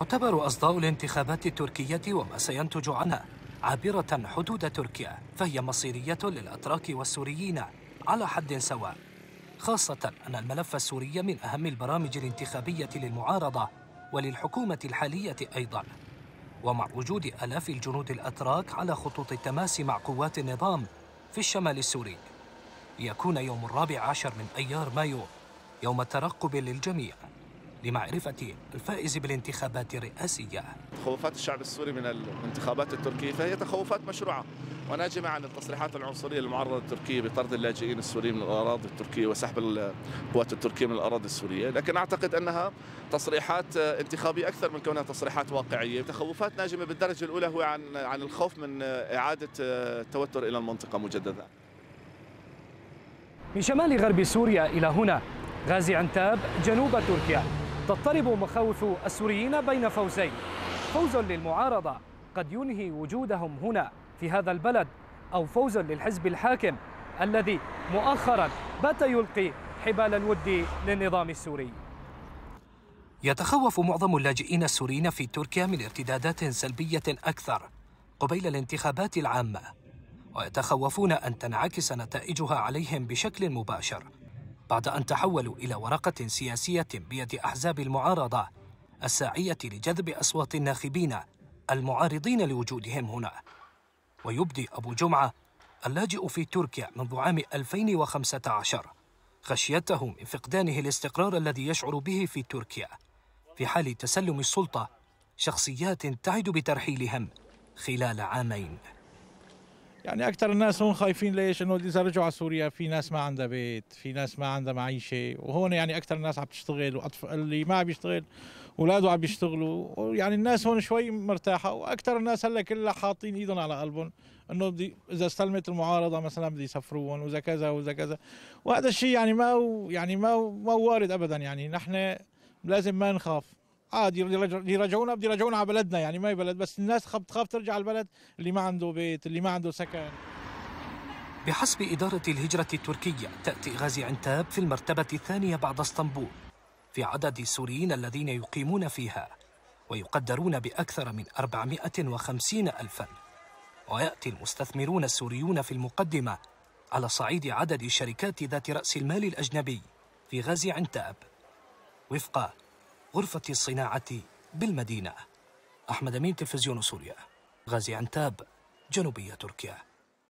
تعتبر أصداء الانتخابات التركية وما سينتج عنها عابرة حدود تركيا فهي مصيرية للأتراك والسوريين على حد سواء خاصة أن الملف السوري من أهم البرامج الانتخابية للمعارضة وللحكومة الحالية أيضاً ومع وجود آلاف الجنود الأتراك على خطوط التماس مع قوات النظام في الشمال السوري ليكون يوم الرابع عشر من أيار مايو يوم ترقب للجميع لمعرفة الفائز بالانتخابات الرئاسية تخوفات الشعب السوري من الانتخابات التركية فهي تخوفات مشروعة وناجمة عن التصريحات العنصرية المعرضة التركية بطرد اللاجئين السوريين من الأراضي التركية وسحب القوات التركية من الأراضي السورية لكن أعتقد أنها تصريحات انتخابية أكثر من كونها تصريحات واقعية تخوفات ناجمة بالدرجة الأولى هو عن, عن الخوف من إعادة التوتر إلى المنطقة مجددا من شمال غرب سوريا إلى هنا غازي عنتاب جنوب تركيا تضطرب مخاوف السوريين بين فوزين فوز للمعارضة قد ينهي وجودهم هنا في هذا البلد أو فوز للحزب الحاكم الذي مؤخرا بات يلقي حبال الود للنظام السوري يتخوف معظم اللاجئين السوريين في تركيا من ارتدادات سلبية أكثر قبيل الانتخابات العامة ويتخوفون أن تنعكس نتائجها عليهم بشكل مباشر بعد أن تحولوا إلى ورقة سياسية بيد أحزاب المعارضة الساعية لجذب أصوات الناخبين المعارضين لوجودهم هنا ويبدي أبو جمعة اللاجئ في تركيا منذ عام 2015 خشيته من فقدانه الاستقرار الذي يشعر به في تركيا في حال تسلم السلطة شخصيات تعد بترحيلهم خلال عامين يعني اكثر الناس هون خايفين ليش انه اذا رجعوا على سوريا في ناس ما عندها بيت في ناس ما عندها معيشه وهون يعني اكثر الناس عم تشتغل واطفال اللي ما عم يشتغل اولاده عم يشتغلوا يعني الناس هون شوي مرتاحه واكثر الناس هلا كلها حاطين ايدهم على قلبهم انه بدي اذا استلمت المعارضه مثلا بده يسفروهم واذا كذا واذا كذا وهذا الشيء يعني ما يعني ما ما وارد ابدا يعني نحن لازم ما نخاف اه دي يرجعونا بدي يرجعونا على بلدنا يعني ما هي بلد بس الناس خب تخاف ترجع البلد اللي ما عنده بيت اللي ما عنده سكن بحسب إدارة الهجرة التركية تأتي غازي عنتاب في المرتبة الثانية بعد اسطنبول في عدد السوريين الذين يقيمون فيها ويقدرون بأكثر من 450 ألفاً ويأتي المستثمرون السوريون في المقدمة على صعيد عدد الشركات ذات رأس المال الأجنبي في غازي عنتاب وفق غرفة الصناعة بالمدينة أحمد أمين تلفزيون سوريا غازي عنتاب جنوبية تركيا